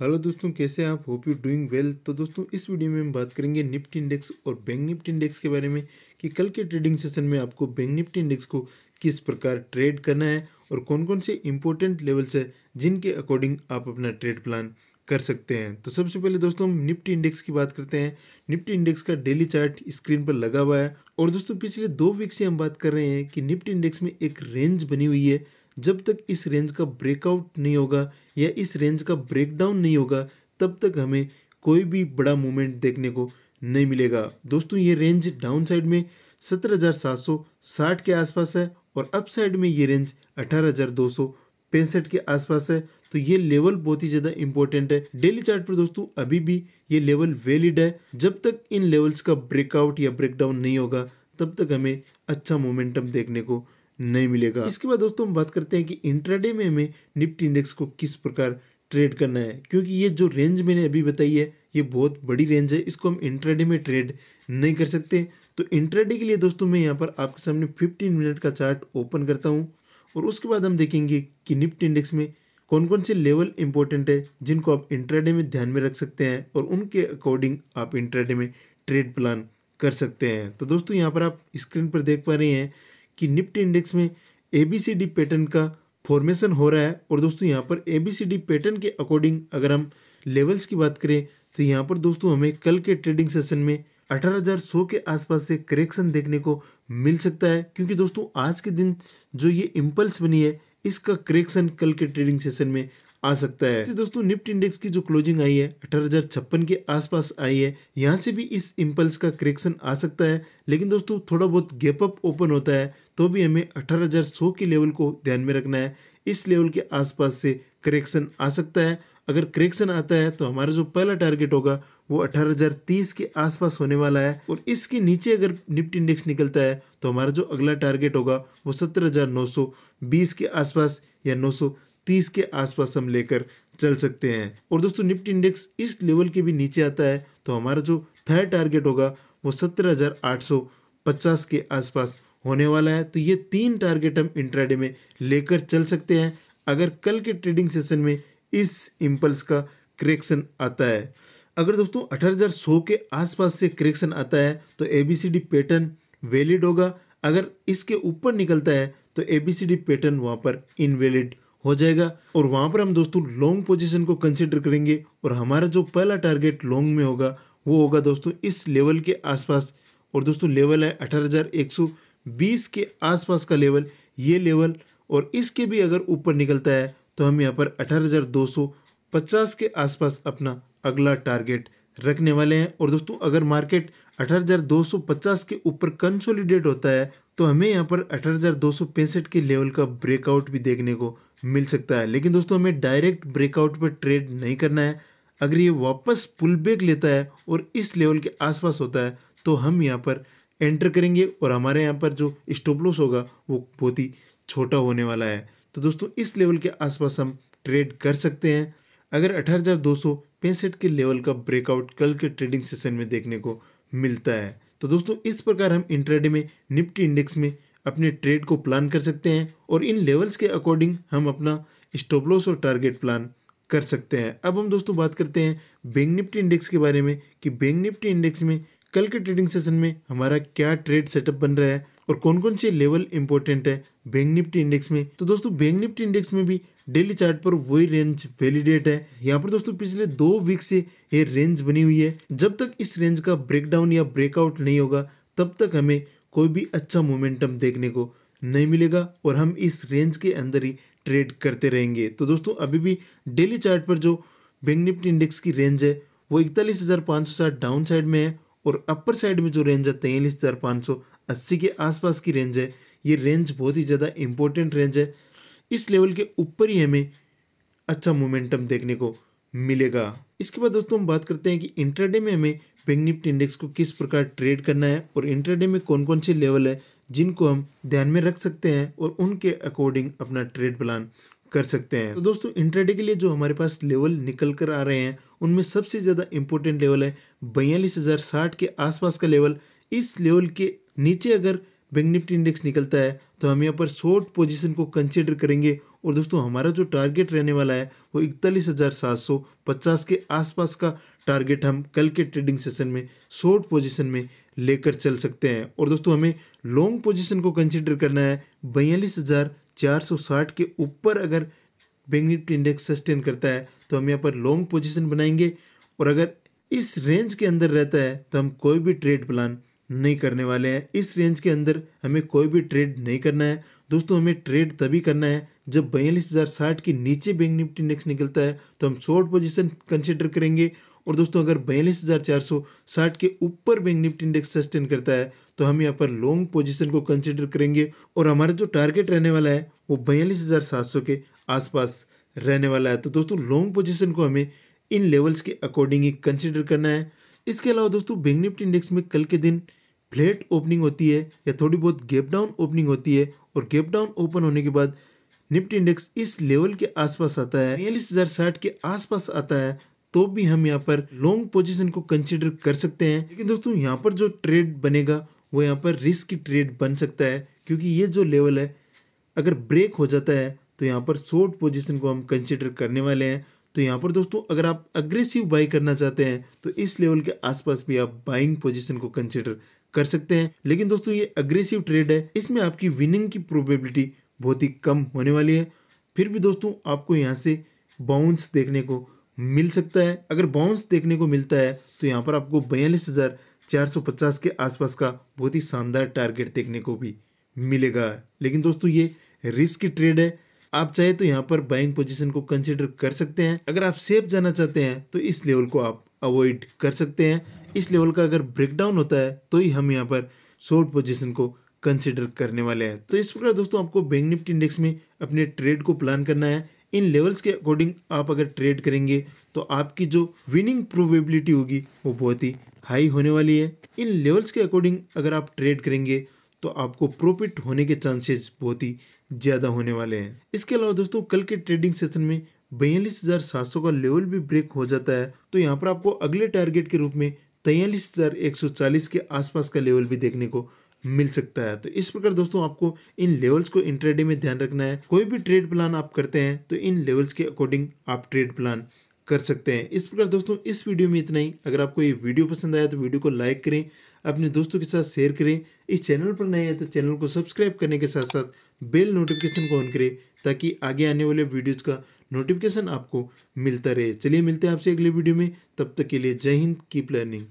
hello दोस्तों कैसे आप होप यू डूइंग वेल तो दोस्तों इस वीडियो में हम बात करेंगे निफ्टी इंडेक्स और बैंक निफ्टी इंडेक्स के बारे में कि कल के ट्रेडिंग सेशन में आपको बैंक निफ्टी इंडेक्स को किस प्रकार ट्रेड करना है और कौन कौन से इंपॉर्टेंट लेवल्स है जिनके अकॉर्डिंग आप अपना ट्रेड प्लान कर सकते हैं तो सबसे पहले दोस्तों हम निफ्टी इंडेक्स की बात करते हैं निफ्टी इंडेक्स का डेली चार्ट स्क्रीन पर लगा हुआ है और दोस्तों पिछले दो वीक से हम बात कर रहे हैं कि निफ्टी इंडेक्स में एक रेंज बनी हुई है जब तक इस रेंज का ब्रेकआउट नहीं होगा या इस रेंज का ब्रेकडाउन नहीं होगा तब तक हमें कोई भी बड़ा मूवमेंट देखने को नहीं मिलेगा दोस्तों ये रेंज डाउन साइड में 17,760 के आसपास है और अप साइड में ये रेंज अठारह के आसपास है तो ये लेवल बहुत ही ज़्यादा इंपॉर्टेंट है डेली चार्ट पर दोस्तों अभी भी ये लेवल वैलिड है जब तक इन लेवल्स का ब्रेकआउट या ब्रेकडाउन नहीं होगा तब तक हमें अच्छा मोमेंटम देखने को नहीं मिलेगा इसके बाद दोस्तों हम बात करते हैं कि इंट्राडे में हमें निफ्टी इंडेक्स को किस प्रकार ट्रेड करना है क्योंकि ये जो रेंज मैंने अभी बताई है ये बहुत बड़ी रेंज है इसको हम इंट्राडे में ट्रेड नहीं कर सकते तो इंट्राडे के लिए दोस्तों मैं यहाँ पर आपके सामने फिफ्टीन मिनट का चार्ट ओपन करता हूँ और उसके बाद हम देखेंगे कि निफ्टी इंडेक्स में कौन कौन से लेवल इंपॉर्टेंट है जिनको आप इंट्राडे में ध्यान में रख सकते हैं और उनके अकॉर्डिंग आप इंट्राडे में ट्रेड प्लान कर सकते हैं तो दोस्तों यहाँ पर आप स्क्रीन पर देख पा रहे हैं कि निफ्टी इंडेक्स में A B C D pattern का फॉर्मेशन हो रहा है और दोस्तों यहाँ पर A B C D pattern के अकॉर्डिंग अगर हम लेवल्स की बात करें तो यहाँ पर दोस्तों हमें कल के ट्रेडिंग सेशन में 18,100 के आसपास से करेक्शन देखने को मिल सकता है क्योंकि दोस्तों आज के दिन जो ये इम्पल्स बनी है इसका करेक्शन कल के ट्रेडिंग सेशन में आ सकता है दोस्तों निफ्ट इंडेक्स की जो क्लोजिंग आई है अठारह के आसपास आई है यहाँ से भी इस इम्पल्स का करेक्शन आ सकता है लेकिन दोस्तों थोड़ा बहुत गैप अप ओपन होता है तो भी हमें अठारह के लेवल को ध्यान में रखना है इस लेवल के आसपास से करेक्शन आ सकता है अगर करेक्शन आता है तो हमारा जो पहला टारगेट होगा वो 18,030 के आसपास होने वाला है और इसके नीचे अगर निफ्ट इंडेक्स निकलता है तो हमारा जो अगला टारगेट होगा वो 17,920 के आसपास या 900 तीस के आसपास हम लेकर चल सकते हैं और दोस्तों निफ्टी इंडेक्स इस लेवल के भी नीचे आता है तो हमारा जो थर्ड टारगेट होगा वो सत्रह हज़ार आठ सौ पचास के आसपास होने वाला है तो ये तीन टारगेट हम इंट्राडे में लेकर चल सकते हैं अगर कल के ट्रेडिंग सेशन में इस इम्पल्स का करेक्शन आता है अगर दोस्तों 18,100 के आसपास से करेक्शन आता है तो ए पैटर्न वैलिड होगा अगर इसके ऊपर निकलता है तो ए पैटर्न वहाँ पर इनवैलिड हो जाएगा और वहां पर हम दोस्तों लॉन्ग पोजीशन को कंसिडर करेंगे और हमारा जो पहला टारगेट लॉन्ग में होगा वो होगा दोस्तों इस लेवल के आसपास और दोस्तों लेवल है अठारह के आसपास का लेवल ये लेवल और इसके भी अगर ऊपर निकलता है तो हम यहाँ पर 18,250 के आसपास अपना अगला टारगेट रखने वाले हैं और दोस्तों अगर मार्केट 18,250 के ऊपर कंसोलिडेट होता है तो हमें यहाँ पर अठारह के लेवल का ब्रेकआउट भी देखने को मिल सकता है लेकिन दोस्तों हमें डायरेक्ट ब्रेकआउट पर ट्रेड नहीं करना है अगर ये वापस पुल बैक लेता है और इस लेवल के आसपास होता है तो हम यहाँ पर एंटर करेंगे और हमारे यहाँ पर जो स्टोपलोस होगा वो बहुत ही छोटा होने वाला है तो दोस्तों इस लेवल के आसपास हम ट्रेड कर सकते हैं अगर अठारह के लेवल का ब्रेकआउट कल के ट्रेडिंग सेशन में देखने को मिलता है तो दोस्तों इस प्रकार हम इंट्राडे में निफ्टी इंडेक्स में अपने ट्रेड को प्लान कर सकते हैं और इन लेवल्स के अकॉर्डिंग हम अपना स्टॉप लॉस और टारगेट प्लान कर सकते हैं अब हम दोस्तों बात करते हैं बैंक निफ्टी इंडेक्स के बारे में कि बैंक निफ्टी इंडेक्स में कल के ट्रेडिंग सेशन में हमारा क्या ट्रेड सेटअप बन रहा है और कौन कौन से लेवल इंपॉर्टेंट है बैंक निफ्टी इंडेक्स में तो दोस्तों बैंक निफ्टी इंडेक्स में भी डेली चार्ट पर वही रेंज वैलिडेट है यहाँ पर दोस्तों पिछले दो वीक से ये रेंज बनी हुई है जब तक इस रेंज का ब्रेकडाउन या ब्रेकआउट नहीं होगा तब तक हमें कोई भी अच्छा मोमेंटम देखने को नहीं मिलेगा और हम इस रेंज के अंदर ही ट्रेड करते रहेंगे तो दोस्तों अभी भी डेली चार्ट पर जो बैंक निफ्टी इंडेक्स की रेंज है वो इकतालीस हज़ार पाँच सौ साठ डाउन साइड में है और अपर साइड में जो रेंज है तैयलीस हज़ार पाँच सौ अस्सी के आसपास की रेंज है ये रेंज बहुत ही ज़्यादा इम्पोर्टेंट रेंज है इस लेवल के ऊपर ही हमें अच्छा मोमेंटम देखने को मिलेगा इसके बाद दोस्तों हम बात करते हैं कि इंटरडे में हमें बैंक निफ्टी इंडेक्स को किस प्रकार ट्रेड करना है और इंटरडे में कौन कौन से लेवल है जिनको हम ध्यान में रख सकते हैं और उनके अकॉर्डिंग अपना ट्रेड प्लान कर सकते हैं तो दोस्तों इंटरडे के लिए जो हमारे पास लेवल निकल कर आ रहे हैं उनमें सबसे ज़्यादा इंपॉर्टेंट लेवल है बयालीस हज़ार साठ के आसपास का लेवल इस लेवल के नीचे अगर बैंक निफ्टी इंडेक्स निकलता है तो हम यहाँ पर शॉर्ट पोजीशन को कंसिडर करेंगे और दोस्तों हमारा जो टारगेट रहने वाला है वो इकतालीस हज़ार सात सौ पचास के आसपास का टारगेट हम कल के ट्रेडिंग सेशन में शॉर्ट पोजीशन में लेकर चल सकते हैं और दोस्तों हमें लॉन्ग पोजीशन को कंसिडर करना है बयालीस हज़ार चार सौ साठ के ऊपर अगर बैंक निफ्टी इंडेक्स सस्टेन करता है तो हम यहाँ पर लॉन्ग पोजीशन बनाएंगे और अगर इस रेंज के अंदर रहता है तो हम कोई भी ट्रेड प्लान नहीं करने वाले हैं इस रेंज के अंदर हमें कोई भी ट्रेड नहीं करना है दोस्तों हमें ट्रेड तभी करना है जब बयालीस हज़ार साठ के नीचे बैंक निफ्टी इंडेक्स निकलता है तो हम शॉर्ट पोजीशन कंसिडर करेंगे और दोस्तों अगर बयालीस हज़ार चार सौ साठ के ऊपर बैंक निफ्टी इंडेक्स सस्टेन करता है तो हम यहाँ पर लॉन्ग पोजिशन को कंसिडर करेंगे और हमारा जो टारगेट रहने वाला है वो बयालीस हज़ार सात सौ के आसपास रहने वाला है तो दोस्तों लॉन्ग पोजिशन को हमें इन लेवल्स के अकॉर्डिंग ही कंसिडर करना है इसके अलावा दोस्तों बैंक निफ्टी इंडेक्स में कल के दिन फ्लैट ओपनिंग होती है या थोड़ी बहुत गैप डाउन ओपनिंग होती है और गैप डाउन ओपन होने के बाद निफ्टी इंडेक्स इस लेवल के आसपास आता है बयालीस हज़ार साठ के आसपास आता है तो भी हम यहाँ पर लॉन्ग पोजिशन को कंसिडर कर सकते हैं लेकिन दोस्तों यहाँ पर जो ट्रेड बनेगा वो यहाँ पर रिस्क ट्रेड बन सकता है क्योंकि ये जो लेवल है अगर ब्रेक हो जाता है तो यहाँ पर शॉर्ट पोजिशन को हम कंसिडर करने वाले हैं तो यहाँ पर दोस्तों अगर आप अग्रेसिव बाई करना चाहते हैं तो इस लेवल के आसपास भी आप बाइंग पोजिशन को कंसिडर कर सकते हैं लेकिन दोस्तों ये अग्रेसिव ट्रेड है इसमें आपकी विनिंग की प्रोबेबिलिटी बहुत ही कम होने वाली है फिर भी दोस्तों आपको यहाँ से बाउंस देखने को मिल सकता है अगर बाउंस देखने को मिलता है तो यहाँ पर आपको बयालीस हज़ार चार सौ पचास के आसपास का बहुत ही शानदार टारगेट देखने को भी मिलेगा लेकिन दोस्तों ये रिस्क ट्रेड है आप चाहे तो यहाँ पर बाइंग पोजीशन को कंसिडर कर सकते हैं अगर आप सेफ जाना चाहते हैं तो इस लेवल को आप अवॉइड कर सकते हैं इस लेवल का अगर ब्रेकडाउन होता है तो ही हम यहाँ पर शॉर्ट पोजीशन को कंसिडर करने वाले हैं तो इस प्रकार दोस्तों आपको बैंक निफ्टी इंडेक्स में अपने ट्रेड को प्लान करना है इन लेवल्स के अकॉर्डिंग आप अगर ट्रेड करेंगे तो आपकी जो विनिंग प्रोबेबिलिटी होगी वो बहुत ही हाई होने वाली है इन लेवल्स के अकॉर्डिंग अगर आप ट्रेड करेंगे तो आपको प्रॉफिट होने के चांसेस बहुत ही ज़्यादा होने वाले हैं इसके अलावा दोस्तों कल के ट्रेडिंग सेशन में बयालीस हज़ार सात सौ का लेवल भी ब्रेक हो जाता है तो यहाँ पर आपको अगले टारगेट के रूप में तैयलीस हज़ार एक सौ चालीस के आसपास का लेवल भी देखने को मिल सकता है तो इस प्रकार दोस्तों आपको इन लेवल्स को इंट्रेडे में ध्यान रखना है कोई भी ट्रेड प्लान आप करते हैं तो इन लेवल्स के अकॉर्डिंग आप ट्रेड प्लान कर सकते हैं इस प्रकार दोस्तों इस वीडियो में इतना ही अगर आपको ये वीडियो पसंद आया तो वीडियो को लाइक करें अपने दोस्तों के साथ शेयर करें इस चैनल पर नए हैं तो चैनल को सब्सक्राइब करने के साथ साथ बेल नोटिफिकेशन को ऑन करें ताकि आगे आने वाले वीडियोज़ का नोटिफिकेशन आपको मिलता रहे चलिए मिलते हैं आपसे अगले वीडियो में तब तक के लिए जय हिंद कीप लर्निंग